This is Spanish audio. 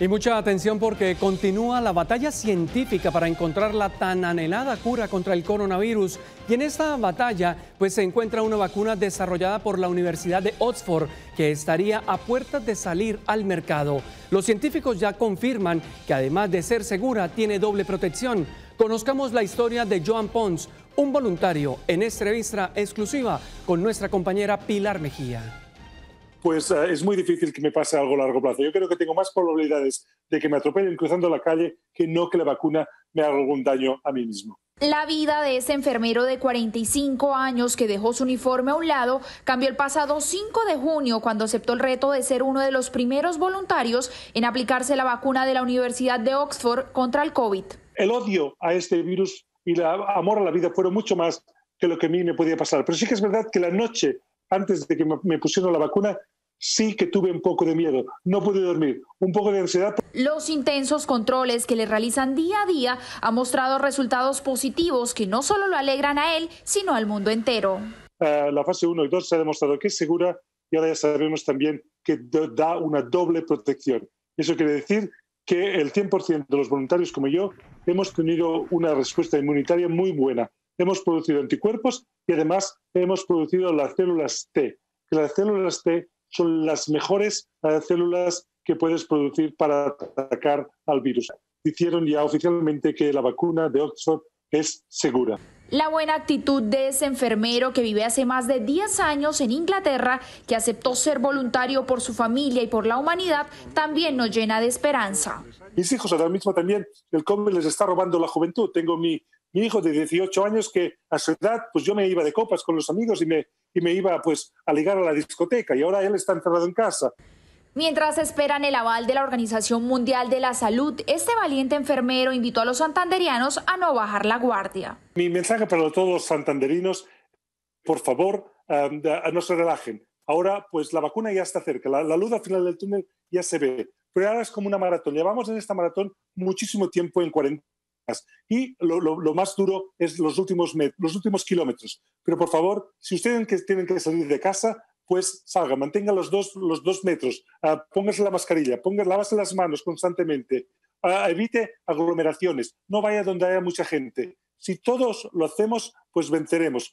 Y mucha atención porque continúa la batalla científica para encontrar la tan anhelada cura contra el coronavirus. Y en esta batalla pues se encuentra una vacuna desarrollada por la Universidad de Oxford que estaría a puertas de salir al mercado. Los científicos ya confirman que además de ser segura tiene doble protección. Conozcamos la historia de Joan Pons, un voluntario en esta revista exclusiva con nuestra compañera Pilar Mejía pues eh, es muy difícil que me pase algo a largo plazo. Yo creo que tengo más probabilidades de que me atropellen cruzando la calle que no que la vacuna me haga algún daño a mí mismo. La vida de ese enfermero de 45 años que dejó su uniforme a un lado cambió el pasado 5 de junio cuando aceptó el reto de ser uno de los primeros voluntarios en aplicarse la vacuna de la Universidad de Oxford contra el COVID. El odio a este virus y el amor a la vida fueron mucho más que lo que a mí me podía pasar. Pero sí que es verdad que la noche antes de que me pusieron la vacuna, sí que tuve un poco de miedo, no pude dormir, un poco de ansiedad. Los intensos controles que le realizan día a día han mostrado resultados positivos que no solo lo alegran a él, sino al mundo entero. Eh, la fase 1 y 2 se ha demostrado que es segura y ahora ya sabemos también que da una doble protección. Eso quiere decir que el 100% de los voluntarios como yo hemos tenido una respuesta inmunitaria muy buena hemos producido anticuerpos y además hemos producido las células T, que las células T son las mejores células que puedes producir para atacar al virus. Dicieron ya oficialmente que la vacuna de Oxford es segura. La buena actitud de ese enfermero que vive hace más de 10 años en Inglaterra, que aceptó ser voluntario por su familia y por la humanidad, también nos llena de esperanza. Mis hijos ahora mismo también, el COVID les está robando la juventud. Tengo mi mi hijo de 18 años que a su edad pues yo me iba de copas con los amigos y me, y me iba pues a ligar a la discoteca y ahora él está encerrado en casa. Mientras esperan el aval de la Organización Mundial de la Salud, este valiente enfermero invitó a los santanderianos a no bajar la guardia. Mi mensaje para todos los santanderinos, por favor, no se relajen. Ahora, pues la vacuna ya está cerca, la, luz al final del túnel ya se ve, pero ahora es como una maratón. Llevamos en esta maratón muchísimo tiempo en cuarentena y lo, más duro es los últimos, los últimos kilómetros. Pero por favor, si ustedes tienen que salir de casa, pues salga, mantenga los dos, los dos metros, ah, póngase la mascarilla, póngase las manos constantemente, ah, evite aglomeraciones, no vaya donde haya mucha gente. Si todos lo hacemos, pues venceremos.